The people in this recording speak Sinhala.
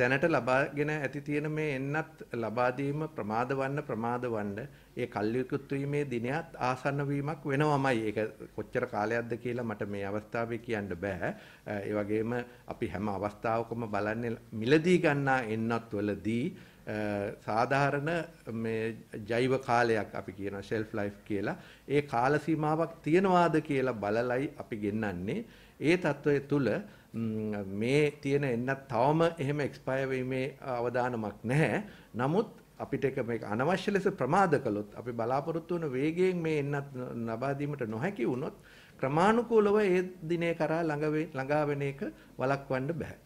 දැනට ලබාගෙන ඇති තියෙන මේ එන්නත් ලබාදීම ප්‍රමාද වන්න ප්‍රමාද වන්න ඒ කල්යුකුත් වීමේ දිනයත් ආසන්න වීමක් වෙනවමයි. ඒක කොච්චර කාලයක්ද කියලා මට මේ අවස්ථාවේ කියන්න බෑ. ඒ වගේම අපි හැම අවස්ථාවකම බලන්නේ මිලදී ගන්නා එන්නත් වලදී සාධාරණ මේ ජෛව කාලයක් අපි කියන shelf life කියලා ඒ කාල සීමාවක් තියනවාද කියලා බලලයි අපි ගෙන්නන්නේ ඒ తত্ত্বය තුල මේ තියෙන එන්නත් තවම එහෙම එක්ස්පයර් වීමේ අවදානමක් නැහැ. නමුත් අපිට එක මේ අනවශ්‍ය ලෙස ප්‍රමාද කළොත් අපි බලාපොරොත්තු වන වේගයෙන් මේ එන්නත් ලබා දීමට නොහැකි වුණොත් ක්‍රමානුකූලව ඒ දිනේ කරා ළඟා වෙන එක වළක්වන්න බෑ.